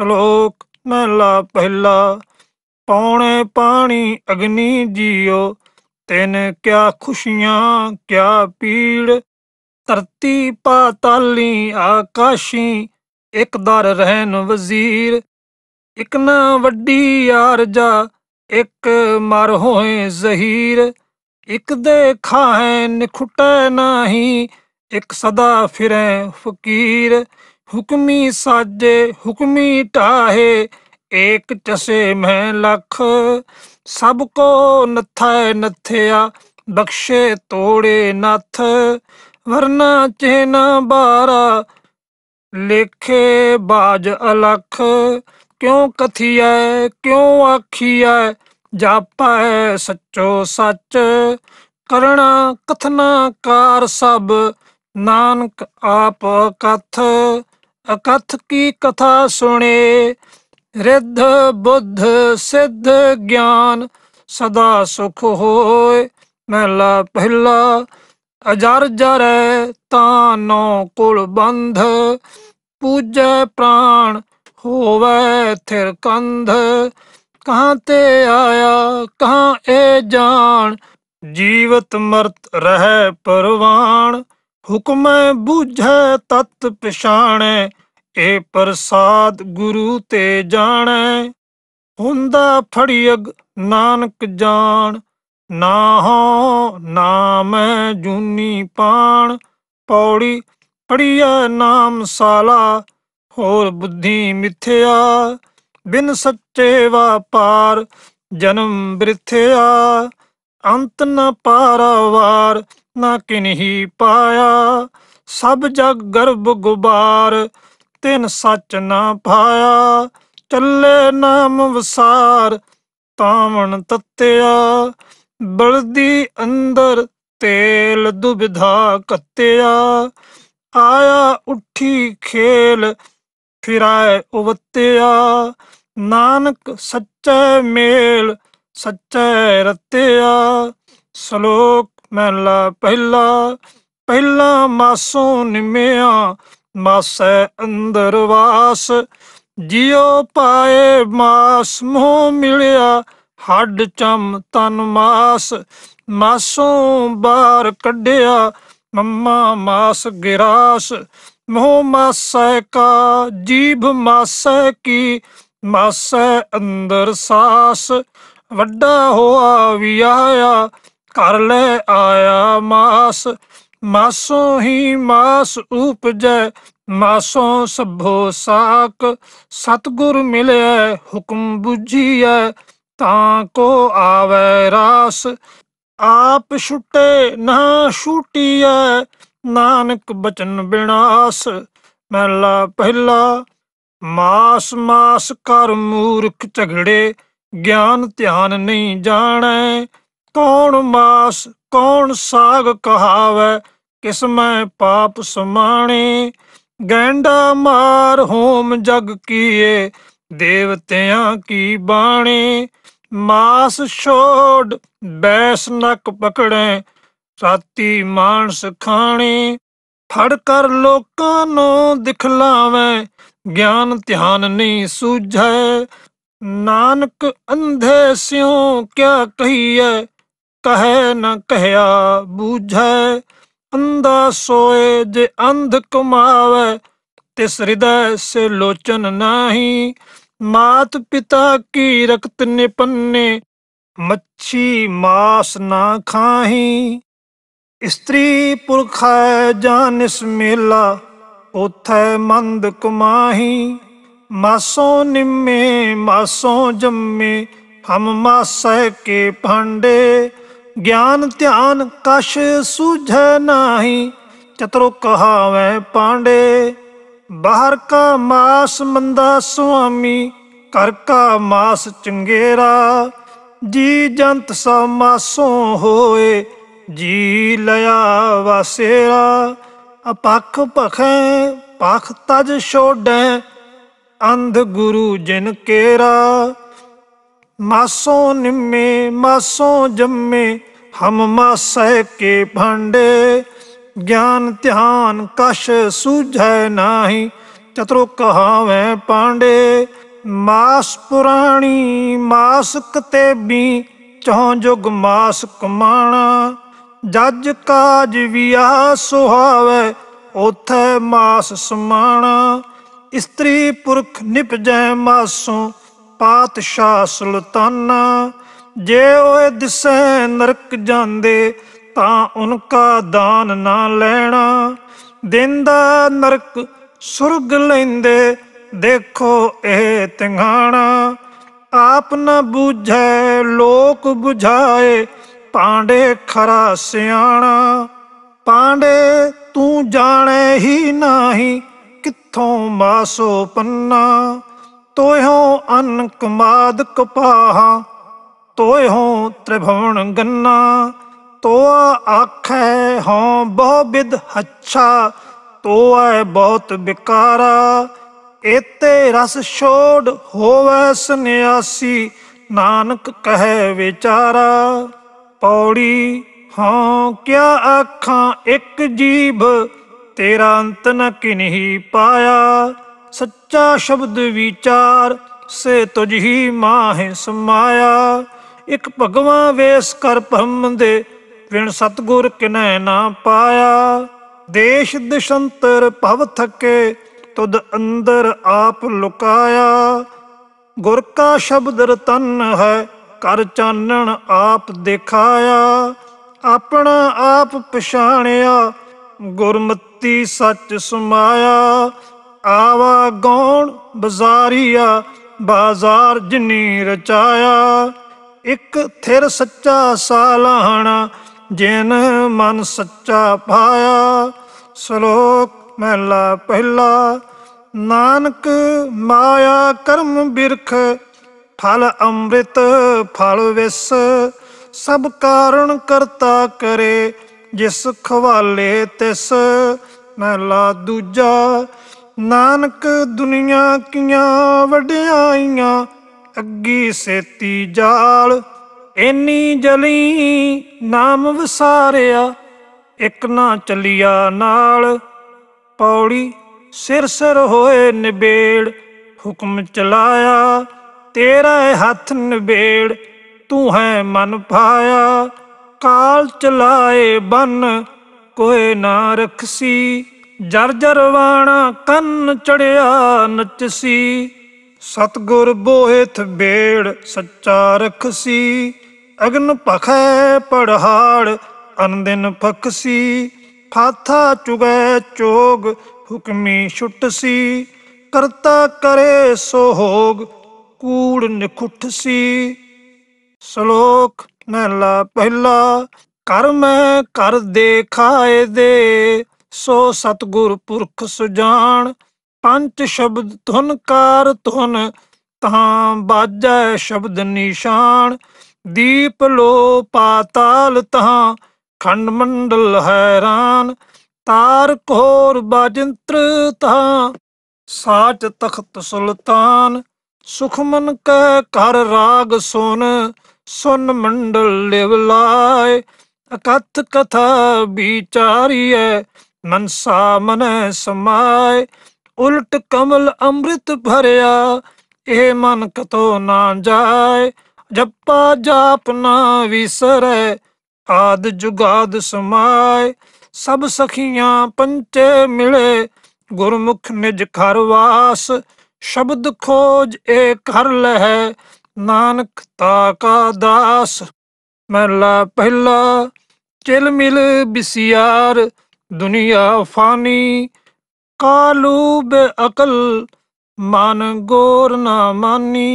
ਸ਼ਲੋਕ ਮਹਲਾ ਪਹਿਲਾ ਪੌਣੇ ਪਾਣੀ ਅਗਨੀ ਜੀਓ ਤਿੰਨ ਕਿਆ ਖੁਸ਼ੀਆਂ ਕਿਆ ਪੀੜ ਧਰਤੀ ਪਾਤਾਲੀ ਆਕਾਸ਼ੀ ਇੱਕ ਦਰ ਰਹਿਨ ਵਜ਼ੀਰ ਇੱਕ ਨਾ ਵੱਡੀ ਯਾਰ ਜਾ ਇੱਕ ਮਰ ਹੋਏ ਜ਼ਹੀਰ ਇੱਕ ਦੇ ਖਾਹੇ ਨਿਖਟੇ ਨਹੀਂ ਇੱਕ ਸਦਾ ਫਿਰੇ ਫਕੀਰ हुक्मी साजे हुक्मी टाहे एक चसे मैं लख सबको नथा नथया बख्शे तोड़े नथ वरना चेना बारा लेखे बाज अलख क्यों कथिया क्यों आखिया जापा है सचो सच करना कथना कार सब नानक आप कथ ਅਕਥ ਕੀ ਕਥਾ ਸੁਣੇ ਰਿੱਧ ਬੁੱਧ ਸਿੱਧ ਗਿਆਨ ਸਦਾ ਸੁਖ ਹੋਏ ਮਹਿਲਾ ਪਹਿਲਾ ਅਜਰ ਜਰੈ ਤਾਨੋ ਕੁਲ ਬੰਧ ਪੂਜੈ ਪ੍ਰਾਣ ਹੋਵੇ ਥਿਰ ਕੰਧ ਕਹਾਂ ਤੇ ਆਇਆ ਕਹਾਂ ਇਹ ਜਾਣ ਜੀਵਤ ਮਰਤ ਰਹਿ ਪਰਵਾਣ ਹੁਕਮੈ ਬੂਝੈ ਤਤ ਪਛਾਣੈ ਇਹ ਪ੍ਰਸਾਦ ਗੁਰੂ ਤੇ ਜਾਣੈ ਹੁੰਦਾ ਅਗ ਨਾਨਕ ਜਾਣ ਨਾ ਨਾਮ ਜੁਨੀ ਪਾਣ ਪੌੜੀ ਪੜੀਐ ਨਾਮ ਸਾਲਾ ਹੋਰ ਬੁੱਧੀ ਮਿੱਥਿਆ ਬਿਨ ਸੱਚੇ ਵਾਪਾਰ ਜਨਮ ਬ੍ਰਿਥਿਆ ਅੰਤ ਨ ਪਾਰਵਾਰ ਨਾ ਕਿਨਹੀ ਪਾਇਆ ਸਭ ਜਗ ਗਰਭ ਗੁਬਾਰ ਤਿਨ ਸੱਚ ਨਾ ਪਾਇਆ ਚੱਲੇ ਨਾਮ ਵਿਸਾਰ ਤਾਵਣ ਤੱਤਿਆ ਬਲਦੀ ਅੰਦਰ ਤੇਲ ਦੁਬਿਧਾ ਕੱਤਿਆ ਆਇਆ ਉੱਠੀ ਖੇਲ ਫਿਰਾਇ ਉਵਤਿਆ ਨਾਨਕ ਸੱਚੇ ਮੇਲ ਸੱਚੇ ਰਤਿਆ ਸ਼ਲੋਕ ਮਹਿਲਾ ਪਹਿਲਾ ਪਹਿਲਾ ਮਾਸੂ ਨਿਮਿਆ ਮਾਸੈ ਅੰਦਰ ਵਾਸ ਜਿਉ ਪਾਏ ਮਾਸ ਮੋਹ ਮਿਲਿਆ ਹੱਡ ਚਮ ਤਨ ਮਾਸ ਮਾਸੋਂ ਬਾਹਰ ਕੱਢਿਆ ਮੰਮਾ ਮਾਸ ਗਿਰਾਸ ਮੋਹ ਮਾਸੈ ਕਾ ਜੀਭ ਮਾਸੈ ਕੀ ਮਾਸੈ ਅੰਦਰ ਸਾਸ ਵੱਡਾ ਹੋਆ ਵੀ ਆਇਆ ਕਰ ਲੈ ਆਇਆ ਮਾਸ ਮਾਸੋਂ ਹੀ ਮਾਸ ਉਪਜੈ ਮਾਸੋਂ ਸਭੋ ਸਾਕ ਸਤਗੁਰ ਮਿਲੈ ਹੁਕਮ ਬੁਝੀਐ ਤਾਂ ਕੋ ਆਵੈ ਰਾਸ ਆਪ ਛੁਟੇ ਨਾ ਛੁਟੀਐ ਨਾਨਕ ਬਚਨ ਬਿਨਾਸ ਮਹਿਲਾ ਪਹਿਲਾ ਮਾਸ ਮਾਸ ਕਰ ਮੂਰਖ ਝਗੜੇ ਗਿਆਨ ਧਿਆਨ ਨਹੀਂ ਜਾਣੈ ਕੌਣ ਮਾਸ ਕੌਣ ਸਾਗ ਕਹਾਵੇ ਕਿਸਮੈ ਪਾਪ ਸਮਾਣੇ ਗੈਂਡਾ ਮਾਰ ਹੋਮ ਜਗ ਕੀਏ ਦੇਵਤਿਆਂ ਕੀ ਬਾਣੀ ਮਾਸ ਛੋੜ ਬੈਸ ਨੱਕ ਪਕੜੇ ਸਾਤੀ ਮਾਨਸ ਖਾਣੀ ਫੜ ਕਰ ਲੋਕਾਂ ਨੂੰ ਦਿਖਲਾਵੇ ਗਿਆਨ ਧਿਆਨ ਨਹੀਂ ਸੂਝੈ ਨਾਨਕ ਅੰਧੇ ਸਿਉ ਕਿਆ ਕਹੀਏ ਕਹੈ ਨ ਕਹਿਆ ਬੂਝੈ ਅੰਦਾ ਸੋਏ ਜੇ ਅੰਧ ਕਮਾਵੇ ਤਿਸ ਹਿਰਦੈ ਸੇ ਲੋਚਨ ਨਾਹੀ ਮਾਤ ਪਿਤਾ ਕੀ ਰਕਤ ਨਿਪੰਨੇ ਮੱਛੀ ਮਾਸ ਨਾ ਖਾਹੀ ਇਸਤਰੀ ਪੁਰਖੈ ਜਾਨਿਸ ਮੇਲਾ ਉਥੈ ਮੰਦ ਕੁਮਾਹੀ ਮਾਸੋਂ ਨਿੰਮੇ ਮਾਸੋਂ ਜੰਮੇ ਹਮ ਮਾਸੈ ਕੇ ਭਾਂਡੇ ਗਿਆਨ ਧਿਆਨ ਕਛ ਸੁਝ ਨਾਹੀ ਚਤਰੋ ਕਹਾਵੇ ਪਾਂਡੇ ਬਾਹਰ ਕਾ ਮਾਸ ਮੰਦਾ ਸੁਆਮੀ ਕਰ ਕਾ ਮਾਸ ਚੰਗੇਰਾ ਜੀ ਜੰਤ ਸਭ ਮਾਸੋਂ ਹੋਏ ਜੀ ਲਿਆ ਵਸੇਰਾ ਅਪਖ ਪਖੈ ਪਖ ਤਜ ਛੋੜੈ ਅੰਧ ਗੁਰੂ ਜਿਨ ਕੇਰਾ ਮਾਸੋਂ ਨਿੰਮੇ ਮਾਸੋਂ ਜੰਮੇ ਹਮ ਮਾਸੈ ਕੇ ਭਾਂਡੇ ਗਿਆਨ ਧਿਆਨ ਕਸ਼ ਸੁਝੈ ਨਾਹੀ ਚਤਰੋ ਕਹਾਵੇਂ ਪਾਂਡੇ ਮਾਸ ਪੁਰਾਣੀ ਮਾਸ ਵੀ ਚਹੁ ਜੁਗ ਮਾਸ ਕਮਾਣਾ ਜੱਜ ਕਾਜ ਵੀ ਆ ਸੁਹਾਵੇ ਉਥੈ ਮਾਸ ਸਮਾਣਾ ਇਸਤਰੀ ਪੁਰਖ ਨਿਪਜੈ ਮਾਸੋਂ ਪਾਤਸ਼ਾਹ ਸੁਲਤਾਨਾ ਜੇ ਓਏ ਦਿਸੈ ਨਰਕ ਜਾਂਦੇ ਤਾਂ ਉਨਕਾ ਦਾਨ ਨਾ ਲੈਣਾ ਦਿੰਦਾ ਨਰਕ ਸੁਰਗ ਲੈਂਦੇ ਦੇਖੋ ਇਹ ਤਿੰਘਾਣਾ ਆਪ ਨਾ ਬੁਝੈ ਲੋਕ 부ਝਾਏ ਪਾਂਡੇ ਖਰਾ ਸਿਆਣਾ ਪਾਂਡੇ ਤੂੰ ਜਾਣੈ ਹੀ ਨਹੀਂ ਕਿੱਥੋਂ ਮਾਸੋ ਪੰਨਾ ਤੋਇਹੋ ਅਨ ਕਮਾਦ ਕਪਾਹਾ ਤੋਇਹੋ ਤ੍ਰਿਭਵਨ ਗੰਨਾ ਤੋਆ ਆਖੈ ਹੋਂ ਬਹੁ ਵਿਦ ਹੱਛਾ ਤੋਐ ਬਹੁਤ ਬਿਕਾਰਾ ਇਤੇ ਰਸ ਛੋੜ ਹੋਵੈ ਸੰਿਆਸੀ ਨਾਨਕ ਕਹੈ ਵਿਚਾਰਾ ਪੌੜੀ ਹਾਂ ਕਿਆ ਆਖਾਂ ਇੱਕ ਜੀਭ ਤੇਰਾ ਅੰਤ ਨ ਕਿਨਹੀ ਪਾਇਆ ਸੱਚਾ ਸ਼ਬਦ ਵਿਚਾਰ ਸੇ ਤੁਝ ਹੀ ਮਾਹੇ ਸਮਾਇਆ ਇਕ ਭਗਵਾ ਵੇਸ ਕਰ ਭੰਮ ਦੇ ਵਿਣ ਸਤਗੁਰ ਕਿਨੈ ਨਾ ਪਾਇਆ ਦੇਸ਼ ਦਿਸ਼ੰਤਰ ਭਵ ਥਕੇ ਤੁਧ ਅੰਦਰ ਆਪ ਲੁਕਾਇਆ ਗੁਰ ਕਾ ਸ਼ਬਦ ਰਤਨ ਹੈ ਕਰ ਚਾਨਣ ਆਪ ਦਿਖਾਇਆ ਆਪਣਾ ਆਪ ਪਛਾਣਿਆ ਗੁਰਮਤੀ ਸੱਚ ਸਮਾਇਆ ਆਵਾ ਗੌਣ ਬਜ਼ਾਰੀਆ ਬਾਜ਼ਾਰ ਜਿਨੀ ਰਚਾਇਆ ਇੱਕ ਥਿਰ ਸੱਚਾ ਸਾਲਾਣਾ ਜਿਨ ਮਨ ਸੱਚਾ ਪਾਇਆ ਸ਼ਲੋਕ ਮਹਿਲਾ ਪਹਿਲਾ ਨਾਨਕ ਮਾਇਆ ਕਰਮ ਬਿਰਖ ਫਲ ਅੰਮ੍ਰਿਤ ਫਲ ਵਿਸ ਸਭ ਕਾਰਨ ਕਰਤਾ ਕਰੇ ਜਿਸ ਖਵਾਲੇ ਤਿਸ ਮਹਿਲਾ ਦੂਜਾ ਨਾਨਕ ਦੁਨੀਆ ਕੀਆਂ ਵਡਿਆਈਆਂ ਅੱਗੀ ਸੇਤੀ ਜਾਲ ਇੰਨੀ ਜਲੀ ਨਾਮ ਵਸਾਰਿਆ ਇੱਕ ਨਾ ਚਲਿਆ ਨਾਲ ਪੌੜੀ ਸਿਰ ਸਰ ਹੋਏ ਨਿਬੇੜ ਹੁਕਮ ਚਲਾਇਆ ਤੇਰਾ ਹੱਥ ਨਿਬੇੜ ਤੂੰ ਹੈ ਮਨ ਭਾਇਆ ਕਾਲ ਚਲਾਏ ਬੰਨ ਕੋਈ ਨਾ ਰਖਸੀ ਵਾਣਾ ਕੰਨ ਚੜਿਆ ਨਚਸੀ ਸਤਗੁਰ ਬੋਹਿਤ ਬੇੜ ਸੱਚਾ ਰਖਸੀ ਅਗਨ ਪਖੈ ਪੜਹਾੜ ਦਿਨ ਫਖਸੀ ਫਾਥਾ ਚੁਗੈ ਚੋਗ ਹੁਕਮੀ ਛੁੱਟਸੀ ਕਰਤਾ ਕਰੇ ਸੋਹੋਗ ਕੂੜ ਨਿਖੁੱਟਸੀ ਸ਼ਲੋਕ ਮਹਿਲਾ ਪਹਿਲਾ ਕਰ ਮੈਂ ਕਰ ਦੇਖਾਏ ਦੇ ਸੋ ਸਤਗੁਰ ਪੁਰਖ ਸੁਜਾਨ ਪੰਜ ਸ਼ਬਦ ਧੁਨ ਕਾਰ ਧੁਨ ਤਾਂ ਬਾਜੈ ਸ਼ਬਦ ਨਿਸ਼ਾਨ ਦੀਪ ਲੋ ਪਾਤਾਲ ਤਾਂ ਖੰਡ ਮੰਡਲ ਹੈਰਾਨ ਤਾਰ ਕੋਰ ਬਾਜੰਤਰ ਤਾਂ ਸਾਚ ਤਖਤ ਸੁਲਤਾਨ ਸੁਖਮਨ ਕੈ ਘਰ ਰਾਗ ਸੁਨ ਸੁਨ ਮੰਡਲ ਲਿਵ ਲਾਏ ਅਕਥ ਕਥਾ ਵਿਚਾਰੀਐ ਮਨਸਾ ਮਨੈ ਸਮਾਏ ਉਲਟ ਕਮਲ ਅੰਮ੍ਰਿਤ ਭਰਿਆ ਇਹ ਮਨ ਕਤੋ ਨਾ ਜਾਏ ਜੱਪਾ ਜਾਪ ਨਾ ਵਿਸਰੈ ਆਦ ਜੁਗਾਦ ਸਮਾਏ ਸਭ ਸਖੀਆਂ ਪੰਚੇ ਮਿਲੇ ਗੁਰਮੁਖ ਨਿਜ ਘਰ ਵਾਸ ਸ਼ਬਦ ਖੋਜ ਏ ਘਰ ਲਹਿ ਨਾਨਕ ਤਾ ਕਾ ਦਾਸ ਮਹਿਲਾ ਪਹਿਲਾ ਚਿਲ ਮਿਲ ਬਿਸਿਆਰ दुनिया फानी कालूब अकल मन गोर ना मानी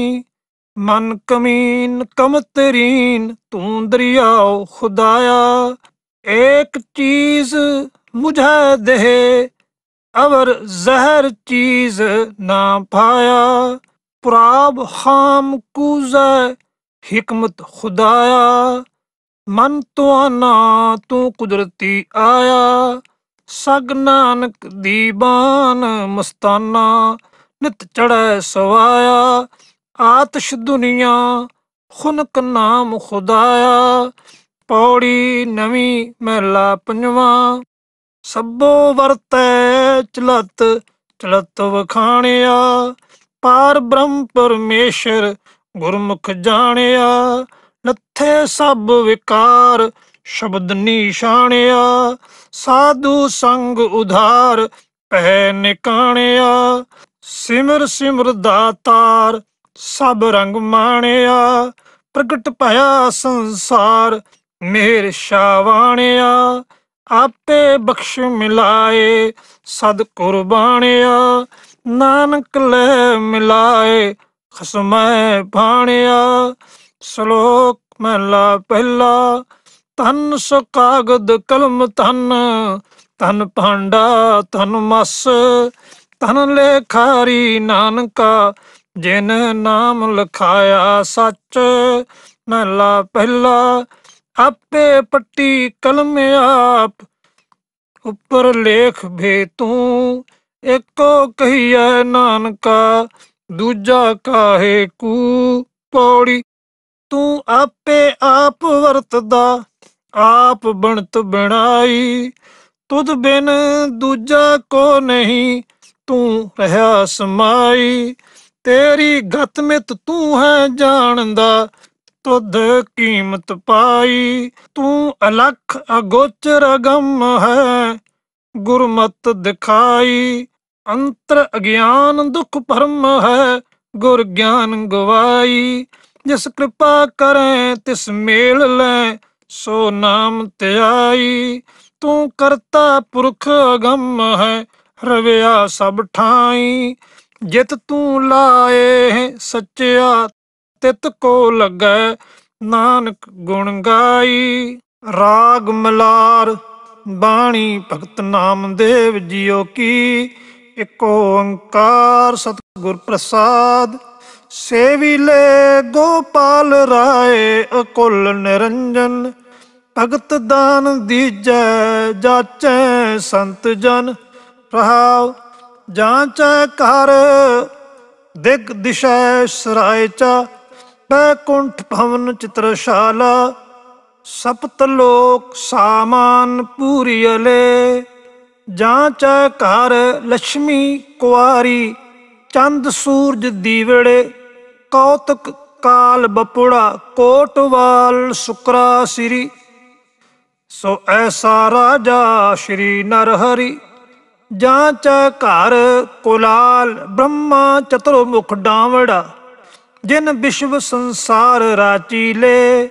मन कमीन कम तरीन तू दरियाओ खुदाया एक चीज मुझे दे अवर जहर चीज ना पाया पुराब खाम कूज हिकमत खुदाया ਮਨ ਆਨਾ ਤੂੰ ਕੁਦਰਤੀ ਆਇਆ ਸਗ ਨਾਨਕ ਦੀਬਾਨ ਮਸਤਾਨਾ ਨਿਤ ਚੜੈ ਸਵਾਇਆ ਆਤਿਸ਼ ਦੁਨੀਆ ਖੁਨਕ ਨਾਮ ਖੁਦਾਇਆ ਪੌੜੀ ਨਵੀਂ ਮਹਿਲਾ ਪੰਜਵਾ ਸਭੋ ਵਰਤੈ ਚਲਤ ਚਲਤ ਵਖਾਣਿਆ ਪਾਰ ਬ੍ਰਹਮ ਪਰਮੇਸ਼ਰ ਗੁਰਮੁਖ ਜਾਣਿਆ ਨੱਥੇ ਸਭ ਵਿਕਾਰ ਸ਼ਬਦ ਨਿਸ਼ਾਨਿਆ ਸਾਧੂ ਸੰਗ ਉਧਾਰ ਪਹਿ ਨਿਕਾਣਿਆ ਸਿਮਰ ਸਿਮਰ ਦਾਤਾਰ ਸਭ ਰੰਗ ਮਾਣਿਆ ਪ੍ਰਗਟ ਭਇਆ ਸੰਸਾਰ ਮੇਰ ਸ਼ਾਵਾਣਿਆ ਆਪੇ ਬਖਸ਼ ਮਿਲਾਏ ਸਦ ਕੁਰਬਾਨਿਆ ਨਾਨਕ ਲੈ ਮਿਲਾਏ ਖਸਮੈ ਭਾਣਿਆ ਸ਼ਲੋਕ ਮਹਲਾ ਪਹਿਲਾ ਤਨ ਸੁ ਕਾਗਦ ਕਲਮ ਤਨ ਤਨ ਭਾਂਡਾ ਤਨ ਮਸ ਤਨ ਲੇਖਾਰੀ ਨਾਨਕਾ ਜਿਨ ਨਾਮ ਲਖਾਇਆ ਸੱਚ ਮਹਲਾ ਪਹਿਲਾ ਆਪੇ ਪੱਟੀ ਕਲਮ ਆਪ ਉੱਪਰ ਲੇਖ ਭੇ ਤੂੰ ਇੱਕੋ ਕਹੀਐ ਨਾਨਕਾ ਦੂਜਾ ਕਾਹੇ ਕੂ ਪੌੜੀ ਤੂੰ ਆਪੇ ਆਪ ਵਰਤਦਾ ਆਪ ਬਣਤ ਬਣਾਈ ਤੁਧ ਬਿਨ ਦੂਜਾ ਕੋ ਨਹੀਂ ਤੂੰ ਰਹਾ ਸਮਾਈ ਤੇਰੀ ਗਤ ਮਿਤ ਤੂੰ ਹੈ ਜਾਣਦਾ ਤੁਧ ਕੀਮਤ ਪਾਈ ਤੂੰ ਅਲਖ ਅਗੋਚਰ ਅਗੰਮ ਹੈ ਗੁਰਮਤ ਦਿਖਾਈ ਅੰਤਰ ਅਗਿਆਨ ਦੁਖ ਪਰਮ ਹੈ ਗੁਰ ਗਿਆਨ ਗਵਾਈ ਜਿਸ ਕਿਰਪਾ ਕਰੈ ਤਿਸ ਮੇਲ ਲੈ ਸੋ ਨਾਮ ਧਿਆਈ ਤੂੰ ਕਰਤਾ ਪੁਰਖ ਅਗੰਮ ਹੈ ਰਵਿਆ ਸਭ ਠਾਈ ਜਿਤ ਤੂੰ ਲਾਏ ਸੱਚਿਆ ਤਿਤ ਕੋ ਲੱਗੈ ਨਾਨਕ ਗੁਣ ਗਾਈ ਰਾਗ ਮਲਾਰ ਬਾਣੀ ਭਗਤ ਨਾਮਦੇਵ ਜੀਓ ਕੀ ਇਕ ਓੰਕਾਰ ਸਤਿਗੁਰ ਪ੍ਰਸਾਦ ਸੇਵਿਲੇ ਗੋਪਾਲ ਰਾਏ ਅਕੁਲ ਨਿਰੰਜਨ ਭਗਤ ਦਾਨ ਦੀਜੈ ਜਾਚੈ ਸੰਤ ਜਨ ਰਹਾਉ ਜਾਂਚੈ ਕਰ ਦਿਗ ਦਿਸ਼ੈ ਸਰਾਏ ਚਾ ਬੈਕੁੰਠ ਭਵਨ ਚਿਤਰਸ਼ਾਲਾ ਸਪਤ ਲੋਕ ਸਾਮਾਨ ਪੂਰੀਲੇ ਜਾਂਚੈ ਕਰ ਲక్ష్ਮੀ ਕੁਵਾਰੀ ਚੰਦ ਸੂਰਜ ਦੀਵੜੇ ਕੌਤਕ ਕਾਲ ਬਪੁੜਾ ਕੋਟਵਾਲ ਸੁਕਰਾ ਸ੍ਰੀ ਸੋ ਐਸਾ ਰਾਜਾ ਸ੍ਰੀ ਨਰਹਰੀ ਜਾਂ ਚ ਘਰ ਕੁਲਾਲ ਬ੍ਰਹਮਾ ਚਤੁਰਮੁਖ ਡਾਵੜਾ ਜਿਨ ਵਿਸ਼ਵ ਸੰਸਾਰ ਲੇ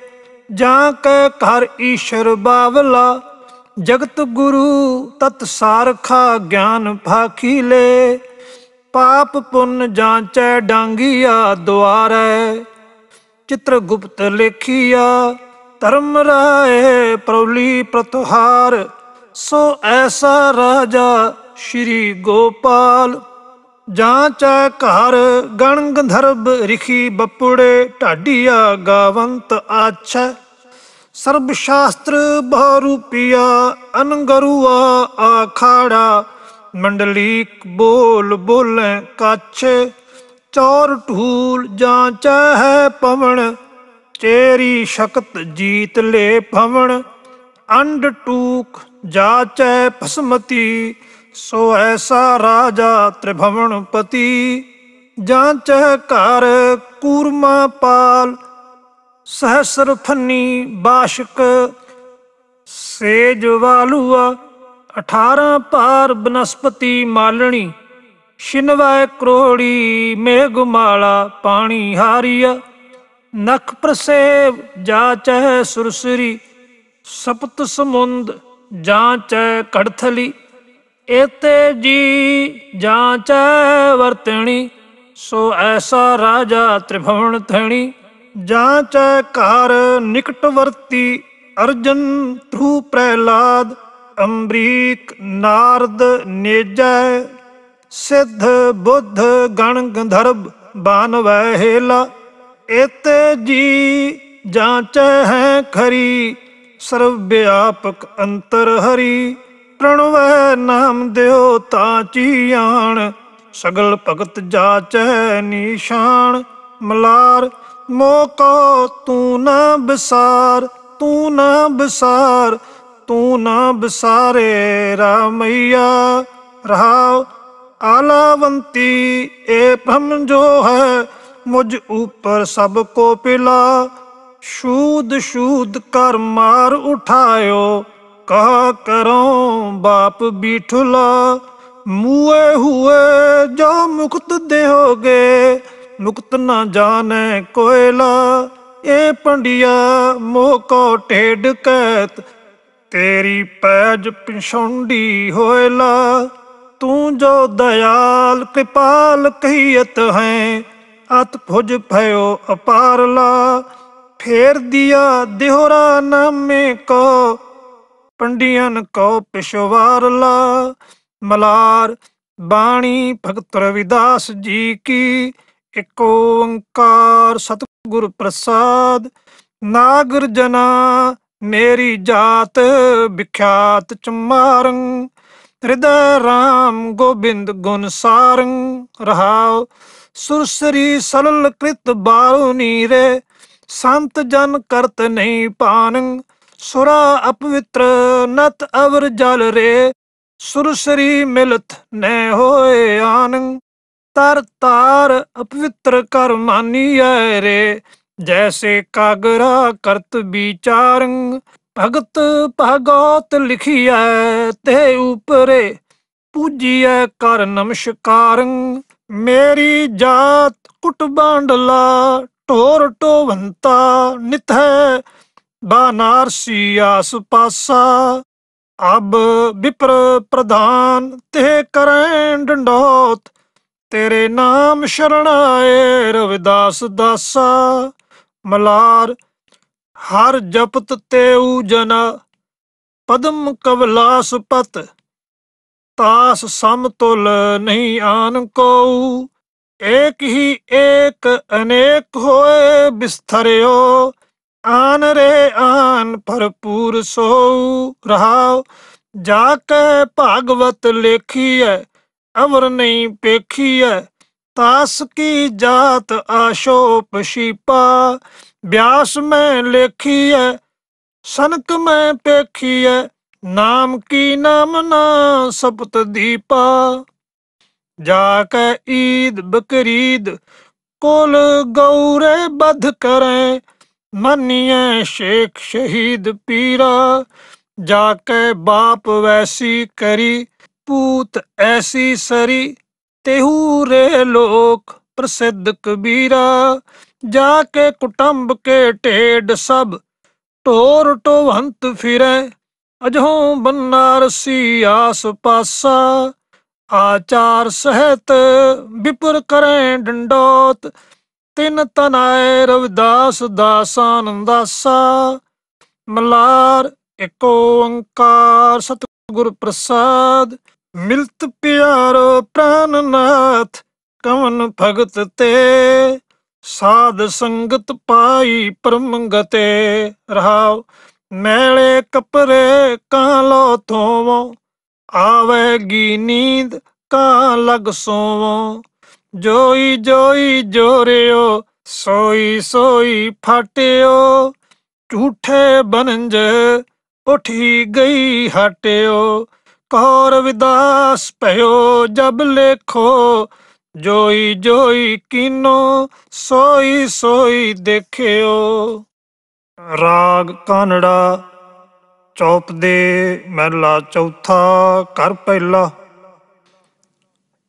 ਜਾਂ ਕੈ ਘਰ ਈਸ਼ਰ ਬਾਵਲਾ ਜਗਤ ਗੁਰੂ ਤਤ ਸਾਰਖਾ ਗਿਆਨ ਲੇ ਪਾਪ ਪੁੰਨ ਜਾਂਚੈ ਡਾਂਗੀਆ ਦੁਆਰੈ ਚਿਤ੍ਰਗੁਪਤ ਲੇਖੀਆ ਧਰਮ ਰਾਏ ਪ੍ਰੌਲੀ ਪ੍ਰਤਹਾਰ ਸੋ ਐਸਾ ਰਾਜਾ ਸ਼੍ਰੀ ਗੋਪਾਲ ਜਾਂਚੈ ਘਰ ਗਣ ਗੰਧਰਬ ਰਿਖੀ ਬੱਪੁੜੇ ਢਾਡੀਆ ਗਾਵੰਤ ਆਛੈ ਸਰਬ ਸ਼ਾਸਤਰ ਬਹੁ ਅਨਗਰੂਆ ਆਖਾੜਾ ਮੰਡਲੀਕ ਬੋਲ ਬੋਲੇ ਕਾਛੇ ਚੌਰ ਢੂਲ ਜਾਂਚ ਹੈ ਪਵਣ ਤੇਰੀ ਸ਼ਕਤ ਜੀਤ ਲੈ ਭਵਣ ਅੰਡ ਟੂਕ ਜਾਚੈ ਭਸਮਤੀ ਸੋ ਐਸਾ ਰਾਜਾ ਤ੍ਰਿਭਵਨ ਪਤੀ ਜਾਂਚ ਘਰ ਕੂਰਮਾ ਪਾਲ ਸਹਸਰ ਫੰਨੀ ਬਾਸ਼ਕ ਸੇਜ ਵਾਲੂਆ 18 ਪਾਰ ਬਨਸਪਤੀ ਮਾਲਣੀ ਸ਼ਿਨਵਾਇ ਕਰੋੜੀ ਮੇਗਮਾਲਾ ਪਾਣੀ ਹਾਰੀਆ ਨਖ ਪ੍ਰਸੇਵ ਜਾਚੈ ਸੁਰਸਰੀ ਸਪਤ ਸਮੁੰਦ ਜਾਚੈ ਕੜਥਲੀ ਏਤੇ ਜੀ ਜਾਚੈ ਵਰਤਣੀ ਸੋ ਐਸਾ ਰਾਜਾ ਤ੍ਰਿਭਵਨ ਥਣੀ ਜਾਚੈ ਘਰ ਨਿਕਟ ਵਰਤੀ ਅਰਜਨ ਧੂ ਪ੍ਰਹਿਲਾਦ ਅੰਬਰੀਕ ਨਾਰਦ ਨੇਜੈ ਸਿੱਧ ਬੁੱਧ ਗਣ ਗੰਧਰਬ ਬਾਨ ਵਹਿਲਾ ਇਤ ਜੀ ਜਾਂਚ ਹੈ ਖਰੀ ਸਰਵ ਵਿਆਪਕ ਅੰਤਰ ਹਰੀ ਪ੍ਰਣਵੈ ਨਾਮ ਦਿਓ ਚੀ ਆਣ ਸਗਲ ਭਗਤ ਜਾਚੈ ਨਿਸ਼ਾਨ ਮਲਾਰ ਮੋਕੋ ਤੂੰ ਨਾ ਬਸਾਰ ਤੂੰ ਨਾ ਬਸਾਰ ਤੂੰ ਨਾ ਬਸਾਰੇ ਰਾਮਈਆ ਰਹਾਉ ਆਲਾਵੰਤੀ ਏ ਭ੍ਰਮ ਜੋ ਹੈ ਮੁਝ ਉਪਰ ਸਭ ਕੋ ਪਿਲਾ ਸ਼ੂਦ ਸ਼ੂਦ ਕਰ ਮਾਰ ਉਠਾਇਓ ਕਾ ਕਰੋ ਬਾਪ ਬੀਠੁਲਾ ਮੂਏ ਹੋਏ ਜੋ ਮੁਕਤ ਦੇਹੋਗੇ ਮੁਕਤ ਨਾ ਜਾਣੈ ਕੋਇਲਾ ਏ ਪੰਡਿਆ ਮੋਕੋ ਕੋ ਢੇਡ ਕੈਤ ਤੇਰੀ ਪੈਜ ਪਿਛੋਂਡੀ ਹੋਇਲਾ ਤੂੰ ਜੋ ਦਇਆਲ ਕਿਪਾਲ ਕਹੀਤ ਹੈ ਅਤ ਭੁਜ ਭਇਓ ਅਪਾਰਲਾ ਫੇਰ ਦਿਆ ਦਿਹੋਰਾ ਨਾਮੇ ਕੋ ਪੰਡੀਆਂ ਕੋ ਪਿਸ਼ਵਾਰਲਾ ਮਲਾਰ ਬਾਣੀ ਭਗਤ ਰਵਿਦਾਸ ਜੀ ਕੀ ਇੱਕ ਓੰਕਾਰ ਸਤਿਗੁਰ ਪ੍ਰਸਾਦ ਨਾਗਰ ਜਨਾ ਮੇਰੀ ਜਾਤ ਵਿਖਿਆਤ ਚਮਾਰੰ ਰਿਦਾ ਰਾਮ ਗੋਬਿੰਦ ਗੁਣ ਸਾਰੰ ਰਹਾਉ ਸੁਰਸਰੀ ਸਲਲ ਕ੍ਰਿਤ ਬਾਰੂ ਨੀਰੇ ਸੰਤ ਜਨ ਕਰਤ ਨਹੀਂ ਪਾਨੰ ਸੁਰਾ ਅਪਵਿੱਤਰ ਨਤ ਅਵਰ ਜਲ ਰੇ ਸੁਰਸਰੀ ਮਿਲਤ ਨੈ ਹੋਏ ਆਨੰ ਤਰ ਤਾਰ ਅਪਵਿੱਤਰ ਕਰ ਮਾਨੀਐ ਰੇ ਜੈਸੇ ਕਾਗਰਾ ਕਰਤ ਵਿਚਾਰੰ ਭਗਤ ਭਗੋਤ ਲਿਖੀਐ ਤੇ ਉਪਰੇ ਪੂਜੀਐ ਕਰ ਨਮਸਕਾਰੰ ਮੇਰੀ ਜਾਤ ਕੁਟ ਬਾਂਡਲਾ ਢੋਰ ਟੋਵੰਤਾ ਨਿਥੈ ਬਾਨਾਰਸੀ ਆਸ ਪਾਸਾ ਅਬ ਵਿਪਰ ਪ੍ਰਧਾਨ ਤੇ ਕਰੈ ਡੰਡੋਤ ਤੇਰੇ ਨਾਮ ਸ਼ਰਣਾਏ ਰਵਿਦਾਸ ਦਾਸਾ ਮਲਾਰ ਹਰ ਜਪਤ ਤੇਉ ਜਨਾ ਪਦਮ ਕਵਲਾਸ ਪਤ ਤਾਸ ਤੁਲ ਨਹੀਂ ਆਨ ਕੋ ਏਕ ਹੀ ਏਕ ਅਨੇਕ ਹੋਏ ਬਿਸਥਰਿਓ ਆਨ ਰੇ ਆਨ ਭਰਪੂਰ ਸੋ ਰਹਾਉ ਜਾ ਕੇ ਭਾਗਵਤ ਲੇਖੀ ਐ ਅਮਰ ਨਹੀਂ ਪੇਖੀ ਐ तास की जात आशोप शिपा ब्यास में लेखी है सनक में पेखी है नाम की नाम ना सपत दीपा जाके ईद बकरीद कोल गौरे बध करें मनिए शेख शहीद पीरा जाके बाप वैसी करी पूत ऐसी सरी ਰੇ ਲੋਕ ਪ੍ਰਸਿੱਧ ਕਬੀਰਾ ਜਾ ਕੇ ਕੁਟੰਬ ਕੇ ਢੇਡ ਸਭ ਢੋਰ ਟੋਵੰਤ ਫਿਰੈ ਅਜਹੋ ਬਨਾਰਸੀ ਆਸ ਪਾਸਾ ਆਚਾਰ ਸਹਿਤ ਵਿਪੁਰ ਕਰੈ ਡੰਡੋਤ ਤਿਨ ਤਨਾਏ ਰਵਿਦਾਸ ਦਾਸਾਨ ਦਾਸਾ ਮਲਾਰ ਏਕੋ ਓੰਕਾਰ ਸਤਿਗੁਰ ਪ੍ਰਸਾਦ ਮਿਲਤ ਪਿਆਰੋ ਪ੍ਰਾਨਨਾਥ ਕਵਨ ਭਗਤ ਤੇ ਸਾਧ ਸੰਗਤ ਪਾਈ ਪਰਮ ਗਤੇ ਰਹਾਉ ਮੈਲੇ ਕਪਰੇ ਕਾਂ ਲੋ ਆਵੇ ਗੀ ਨੀਂਦ ਕਾਂ ਲਗ ਸੋਵੋ ਜੋਈ ਜੋਈ ਜੋਰਿਓ ਸੋਈ ਸੋਈ ਫਟਿਓ ਝੂਠੇ ਬਨੰਜ ਉਠੀ ਗਈ ਹਟਿਓ ਕੌਰ ਵਿਦਾਸ ਭਇਓ ਜਬ ਲੇਖੋ ਜੋਈ ਜੋਈ ਕਿਨੋ ਸੋਈ ਸੋਈ ਦੇਖਿਓ ਰਾਗ ਕਨੜਾ ਚੌਪ ਦੇ ਮਹਿਲਾ ਚੌਥਾ ਕਰ ਪਹਿਲਾ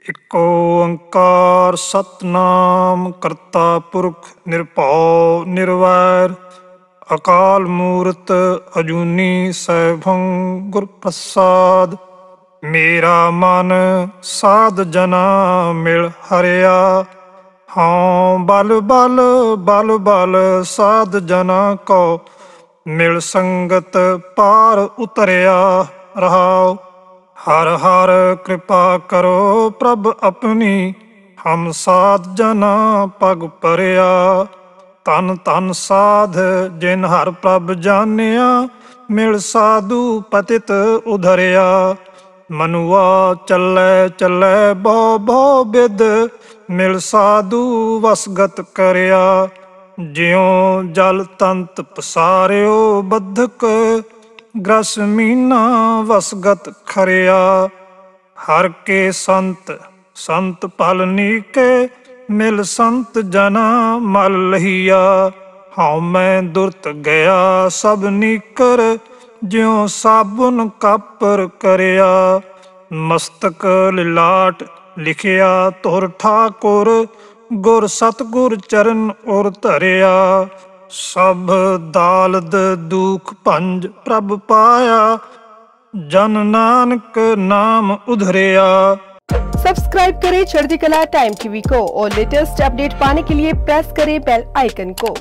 ਇਕ ਓੰਕਾਰ ਸਤਨਾਮ ਕਰਤਾ ਪੁਰਖ ਨਿਰਭਉ ਨਿਰਵੈਰ ਅਕਾਲ ਮੂਰਤ ਅਜੂਨੀ ਸੈਭੰ ਗੁਰ ਮੇਰਾ ਮਨ ਸਾਧ ਜਨਾ ਮਿਲ ਹਰਿਆ ਹਉ ਬਲ ਬਲ ਬਲ ਬਲ ਸਾਧ ਜਨਾ ਕੋ ਮਿਲ ਸੰਗਤ ਪਾਰ ਉਤਰਿਆ ਰਹਾਉ ਹਰ ਹਰ ਕਿਰਪਾ ਕਰੋ ਪ੍ਰਭ ਆਪਣੀ ਹਮ ਸਾਧ ਜਨਾ ਪਗ ਪਰਿਆ ਤਨ ਤਨ ਸਾਧ ਜਿਨ ਹਰ ਪ੍ਰਭ ਜਾਣਿਆ ਮਿਲ ਸਾਧੂ ਪਤਿਤ ਉਧਰਿਆ ਮਨੁਆ ਚੱਲੇ ਚੱਲੇ ਬੋ ਬੋ ਬਿਦ ਮਿਲ ਸਾਧੂ ਵਸਗਤ ਕਰਿਆ ਜਿਉ ਜਲ ਤੰਤ ਪਸਾਰਿਓ ਬਧਕ ਗ੍ਰਸ ਮੀਨਾ ਵਸਗਤ ਖਰਿਆ ਹਰ ਕੇ ਸੰਤ ਸੰਤ ਪਲ ਨੀਕੇ ਮਿਲ ਸੰਤ ਜਨਾ ਮਲ ਲਹੀਆ ਹਉ ਮੈਂ ਦੁਰਤ ਗਿਆ ਸਭ ਨੀਕਰ ज्यो साबुन कपर कर मस्तक लाट लिखिया तुर ठाकुर गुर सतगुर चरण उर धरिया सब दालद दुख पंज प्रभ पाया जन नानक नाम उधरिया सब्सक्राइब करें चढ़ती कला टाइम टीवी को और लेटेस्ट अपडेट पाने के लिए प्रेस करें बेल आइकन को